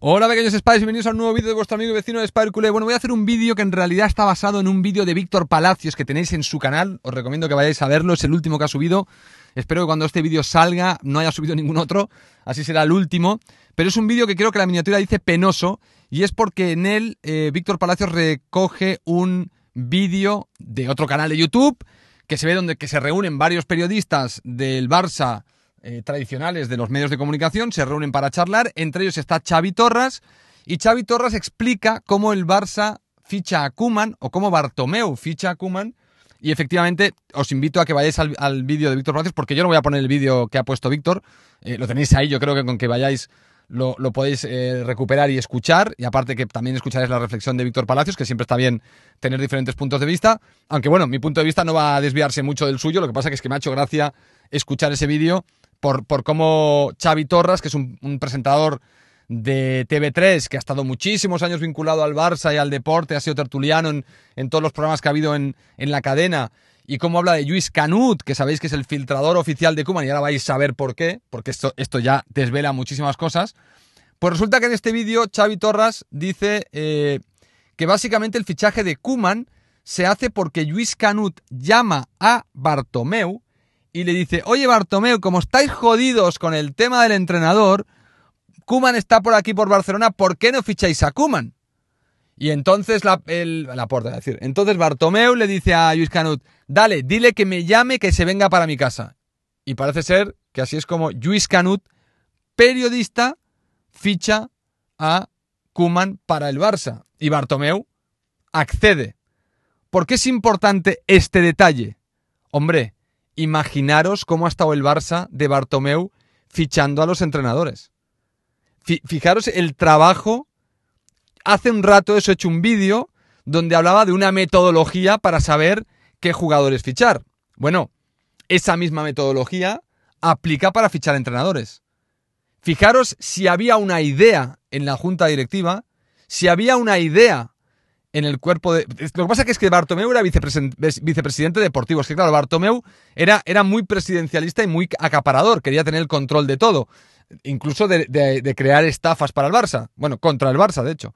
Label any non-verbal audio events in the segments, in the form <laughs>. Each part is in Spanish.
Hola pequeños Spiders, bienvenidos a un nuevo vídeo de vuestro amigo vecino de Spider Bueno, voy a hacer un vídeo que en realidad está basado en un vídeo de Víctor Palacios que tenéis en su canal. Os recomiendo que vayáis a verlo, es el último que ha subido. Espero que cuando este vídeo salga no haya subido ningún otro, así será el último. Pero es un vídeo que creo que la miniatura dice penoso y es porque en él eh, Víctor Palacios recoge un vídeo de otro canal de YouTube que se ve donde que se reúnen varios periodistas del Barça eh, tradicionales de los medios de comunicación se reúnen para charlar. Entre ellos está Xavi Torras. Y Xavi Torras explica cómo el Barça ficha a Kuman o cómo Bartomeu ficha a Kuman. Y efectivamente, os invito a que vayáis al, vídeo de Víctor Palacios, porque yo no voy a poner el vídeo que ha puesto Víctor. Eh, lo tenéis ahí, yo creo que con que vayáis lo, podéis eh, recuperar y escuchar. Y aparte que también escucharéis la reflexión de Víctor Palacios, que siempre está bien tener diferentes puntos de vista. Aunque bueno, mi punto de vista no va a desviarse mucho del suyo. Lo que pasa que es que me ha hecho gracia escuchar ese vídeo por, cómo Xavi Torras, que es un, presentador de TV3, que ha estado muchísimos años vinculado al Barça y al deporte, ha sido tertuliano en, todos los programas que ha habido en, la cadena, y cómo habla de Luis Canut, que sabéis que es el filtrador oficial de Cuman, y ahora vais a ver por qué, porque esto, esto ya desvela muchísimas cosas. Pues resulta que en este vídeo Xavi Torras dice eh, que básicamente el fichaje de Kuman se hace porque Luis Canut llama a Bartomeu y le dice, oye Bartomeu, como estáis jodidos con el tema del entrenador, Kuman está por aquí por Barcelona, ¿por qué no ficháis a Kuman? Y entonces la, el, la es decir, entonces Bartomeu le dice a Luis Canut, dale, dile que me llame, que se venga para mi casa. Y parece ser que así es como Luis Canut, periodista, ficha a Kuman para el Barça. Y Bartomeu accede. ¿Por qué es importante este detalle? Hombre, imaginaros cómo ha estado el Barça de Bartomeu fichando a los entrenadores. Fijaros el trabajo. Hace un rato he hecho un vídeo donde hablaba de una metodología para saber qué jugadores fichar. Bueno, esa misma metodología aplica para fichar entrenadores. Fijaros si había una idea en la junta directiva, si había una idea en el cuerpo de... Lo que pasa es que Bartomeu era vicepresidente deportivo. Es que, claro, Bartomeu era, era muy presidencialista y muy acaparador. Quería tener el control de todo. Incluso de, de crear estafas para el Barça. Bueno, contra el Barça, de hecho.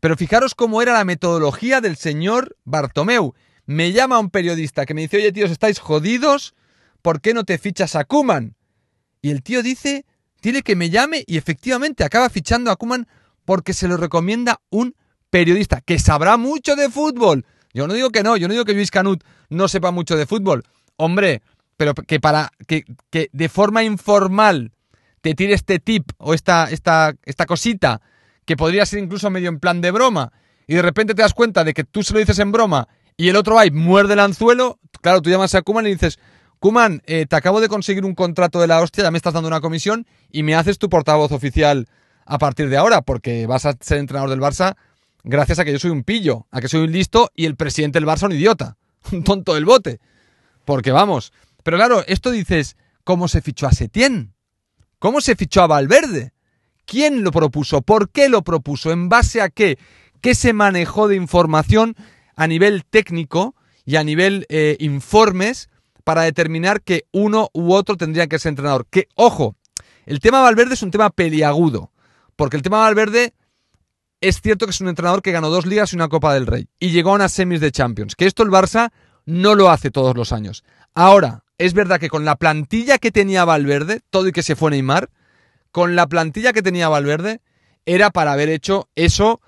Pero fijaros cómo era la metodología del señor Bartomeu. Me llama un periodista que me dice, oye, tíos, estáis jodidos. ¿Por qué no te fichas a Kuman? Y el tío dice, tiene que me llame y efectivamente acaba fichando a Kuman porque se lo recomienda un periodista que sabrá mucho de fútbol. Yo no digo que no, yo no digo que Luis Canut no sepa mucho de fútbol. Hombre, pero que para que, de forma informal te tire este tip o esta, esta, esta cosita que podría ser incluso medio en plan de broma y de repente te das cuenta de que tú se lo dices en broma y el otro va y muerde el anzuelo, claro, tú llamas a Cuman y dices, Cuman, eh, te acabo de conseguir un contrato de la hostia, ya me estás dando una comisión y me haces tu portavoz oficial a partir de ahora, porque vas a ser entrenador del Barça gracias a que yo soy un pillo, a que soy un listo y el presidente del Barça un idiota, <laughs> un tonto del bote. Porque vamos. Pero claro, esto dices, ¿cómo se fichó a Setién? ¿Cómo se fichó a Valverde? ¿Quién lo propuso? ¿Por qué lo propuso? ¿En base a qué? ¿Qué se manejó de información a nivel técnico y a nivel eh, informes para determinar que uno u otro tendría que ser entrenador? Que, ojo, el tema Valverde es un tema peliagudo. Porque el tema Valverde es cierto que es un entrenador que ganó dos ligas y una Copa del Rey y llegó a unas semis de Champions, que esto el Barça no lo hace todos los años. Ahora, es verdad que con la plantilla que tenía Valverde, todo y que se fue Neymar, con la plantilla que tenía Valverde, era para haber hecho eso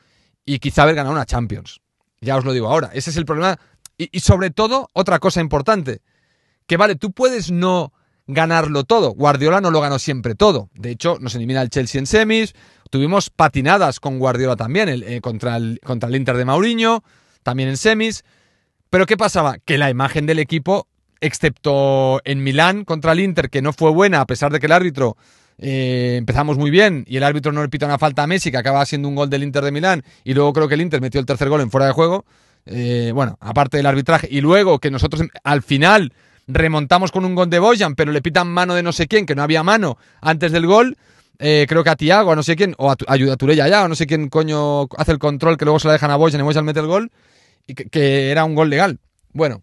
y quizá haber ganado una Champions. Ya os lo digo ahora, ese es el problema. Y, y sobre todo, otra cosa importante, que vale, tú puedes no ganarlo todo. Guardiola no lo ganó siempre todo. De hecho, nos elimina el Chelsea en semis, Tuvimos patinadas con Guardiola también, el, eh, contra, el, contra el Inter de Mauriño, también en semis. Pero ¿qué pasaba? Que la imagen del equipo, excepto en Milán contra el Inter, que no fue buena, a pesar de que el árbitro eh, empezamos muy bien y el árbitro no le pita una falta a Messi, que acaba siendo un gol del Inter de Milán, y luego creo que el Inter metió el tercer gol en fuera de juego. Eh, bueno, aparte del arbitraje, y luego que nosotros em, al final remontamos con un gol de Boyan, pero le pitan mano de no sé quién, que no había mano antes del gol. Eh, creo que a Tiago, a no sé quién, o a, ayuda a ya, o no sé quién coño hace el control que luego se la dejan a Boyan y Boyan mete el gol, y que, era un gol legal. Bueno,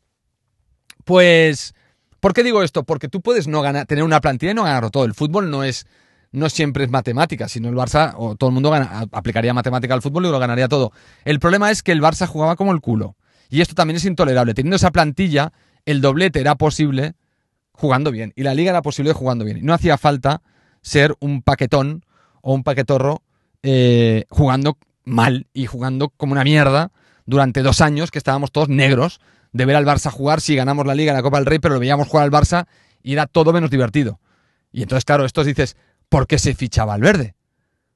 pues, ¿por qué digo esto? Porque tú puedes no ganar, tener una plantilla y no ganarlo todo. El fútbol no es, no siempre es matemática, sino el Barça, o todo el mundo gana, aplicaría matemática al fútbol y lo ganaría todo. El problema es que el Barça jugaba como el culo. Y esto también es intolerable. Teniendo esa plantilla, el doblete era posible jugando bien. Y la liga era posible jugando bien. Y no hacía falta ser un paquetón o un paquetorro eh, jugando mal y jugando como una mierda durante dos años que estábamos todos negros de ver al Barça jugar si ganamos la Liga, la Copa del Rey, pero lo veíamos jugar al Barça y era todo menos divertido. Y entonces, claro, estos dices, ¿por qué se fichaba al verde?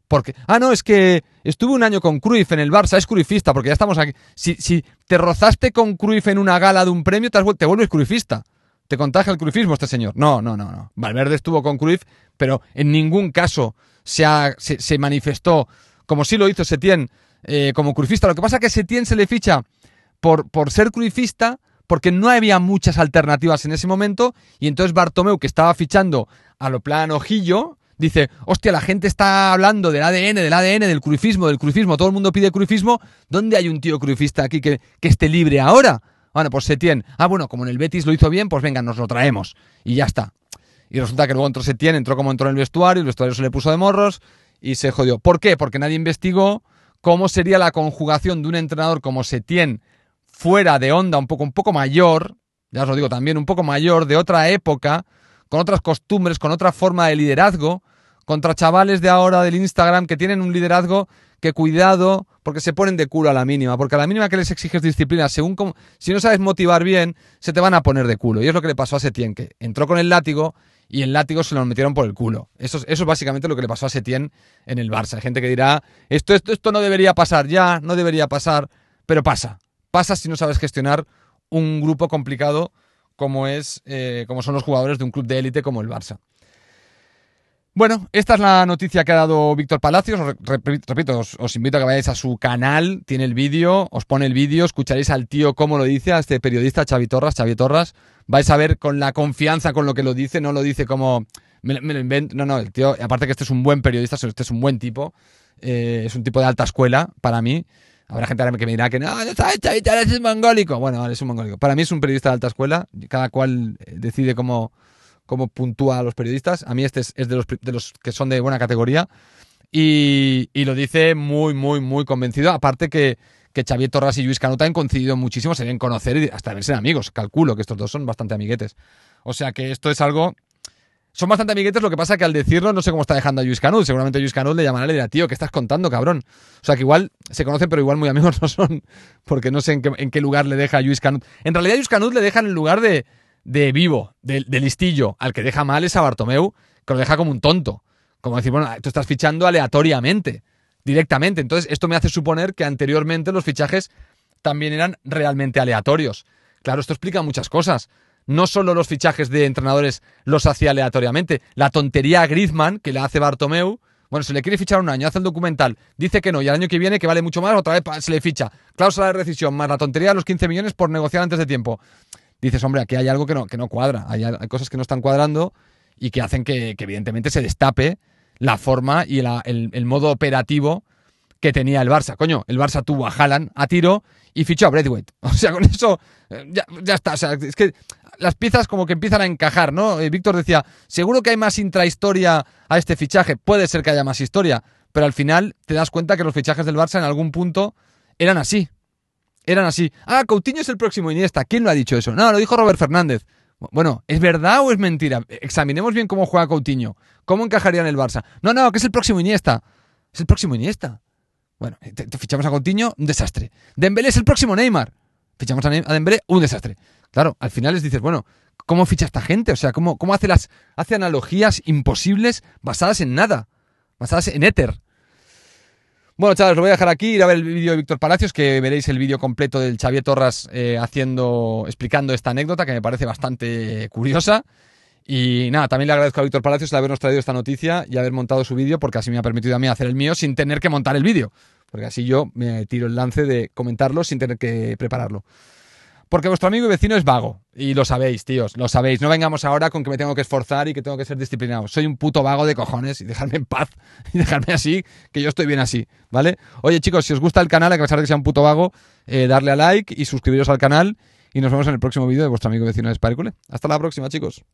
Porque, ah, no, es que estuve un año con Cruyff en el Barça, es cruifista, porque ya estamos aquí. Si, si te rozaste con Cruyff en una gala de un premio, te, vuelves cruifista. ¿Te contagia el crucifismo este señor? No, no, no, no. Valverde estuvo con Cruyff, pero en ningún caso se, ha, se, manifestó como si lo hizo Setién eh, como crucifista. Lo que pasa es que Setién se le ficha por, por ser crucifista porque no había muchas alternativas en ese momento y entonces Bartomeu, que estaba fichando a lo plan ojillo, dice, hostia, la gente está hablando del ADN, del ADN, del crucifismo, del crucifismo. todo el mundo pide crucifismo. ¿dónde hay un tío crucifista aquí que, que esté libre ahora? Bueno, pues Setién. Ah, bueno, como en el Betis lo hizo bien, pues venga, nos lo traemos. Y ya está. Y resulta que luego entró Setién, entró como entró en el vestuario, el vestuario se le puso de morros y se jodió. ¿Por qué? Porque nadie investigó cómo sería la conjugación de un entrenador como Setién fuera de onda, un poco, un poco mayor, ya os lo digo también, un poco mayor, de otra época, con otras costumbres, con otra forma de liderazgo, contra chavales de ahora del Instagram que tienen un liderazgo que cuidado, porque se ponen de culo a la mínima, porque a la mínima que les exiges disciplina, según como, si no sabes motivar bien, se te van a poner de culo. Y es lo que le pasó a Setién, que entró con el látigo y el látigo se lo metieron por el culo. Eso, es básicamente lo que le pasó a Setien en el Barça. Hay gente que dirá, esto, esto, esto no debería pasar ya, no debería pasar, pero pasa. Pasa si no sabes gestionar un grupo complicado como, es, eh, como son los jugadores de un club de élite como el Barça. Bueno, esta es la noticia que ha dado Víctor Palacios. repito, os, invito a que vayáis a su canal, tiene el vídeo, os pone el vídeo, escucharéis al tío cómo lo dice, a este periodista Xavi Torras, Xavi Torras. Vais a ver con la confianza con lo que lo dice, no lo dice como me, lo invento. No, no, el tío, aparte que este es un buen periodista, este es este un buen tipo, eh, es un tipo de alta escuela para mí. Habrá gente que me dirá que no, no está, Xavi Torras es mongólico. Bueno, vale, es un mongólico. Para mí es un periodista de alta escuela, cada cual eh, decide cómo cómo puntúa a los periodistas. A mí este es, de, los, que son de buena categoría. Y, lo dice muy, muy, muy convencido. Aparte que, Xavier Torras y Luis Canut han coincidido muchísimo, se ven conocer y hasta deben ser amigos. Calculo que estos dos son bastante amiguetes. O sea que esto es algo son bastante amiguetes, lo que pasa que al decirlo no sé cómo está dejando a Luis Canut. Seguramente Luis Canut le llamará y le dirá, tío, ¿qué estás contando, cabrón? O sea, que igual se conocen, pero igual muy amigos <laughs> no son, porque no sé en qué, lugar le deja a Luis Canut. En realidad, Luis Canut le deja en el lugar de, de vivo, de, listillo, al que deja mal es a Bartomeu, que lo deja como un tonto. Como decir, bueno, tú estás fichando aleatoriamente, directamente. Entonces, esto me hace suponer que anteriormente los fichajes también eran realmente aleatorios. Claro, esto explica muchas cosas. No solo los fichajes de entrenadores los hacía aleatoriamente. La tontería a Griezmann que le hace Bartomeu, bueno, se le quiere fichar un año, hace el documental, dice que no, y el año que viene, que vale mucho más, otra vez se le ficha. Cláusula de rescisión, más la tontería de los 15 millones por negociar antes de tiempo dices, hombre, aquí hay algo que no, que no cuadra, hay, cosas que no están cuadrando y que hacen que, evidentemente se destape la forma y el, modo operativo que tenía el Barça. Coño, el Barça tuvo a Haaland a tiro y fichó a Breadway. <laughs> O sea, con eso eh, ya, ya está. es que las piezas como que empiezan a encajar, ¿no? Eh, Víctor decía, seguro que hay más intrahistoria a este fichaje. Puede ser que haya más historia, pero al final te das cuenta que los fichajes del Barça en algún punto eran así eran así. Ah, Coutinho es el próximo Iniesta. ¿Quién lo ha dicho eso? No, lo dijo Robert Fernández. Bueno, ¿es verdad o es mentira? Examinemos bien cómo juega Coutinho. ¿Cómo encajaría en el Barça? No, no, que es el próximo Iniesta. Es el próximo Iniesta. Bueno, te, fichamos a Coutinho, un desastre. Dembélé es el próximo Neymar. Fichamos a, Dembélé, un desastre. Claro, al final les dices, bueno, ¿cómo ficha esta gente? O sea, ¿cómo, cómo hace, las, hace analogías imposibles basadas en nada? Basadas en éter. Bueno, chavales, lo voy a dejar aquí, ir a ver el vídeo de Víctor Palacios, que veréis el vídeo completo del Xavier Torras eh, haciendo, explicando esta anécdota que me parece bastante curiosa. Y nada, también le agradezco a Víctor Palacios el habernos traído esta noticia y haber montado su vídeo, porque así me ha permitido a mí hacer el mío sin tener que montar el vídeo. Porque así yo me tiro el lance de comentarlo sin tener que prepararlo. Porque vuestro amigo y vecino es vago. Y lo sabéis, tíos, lo sabéis. No vengamos ahora con que me tengo que esforzar y que tengo que ser disciplinado. Soy un puto vago de cojones y dejarme en paz <laughs> y dejarme así, que yo estoy bien así, ¿vale? Oye, chicos, si os gusta el canal, a pesar de que sea un puto vago, eh, darle a like y suscribiros al canal. Y nos vemos en el próximo vídeo de vuestro amigo y vecino de Sparkle. Hasta la próxima, chicos.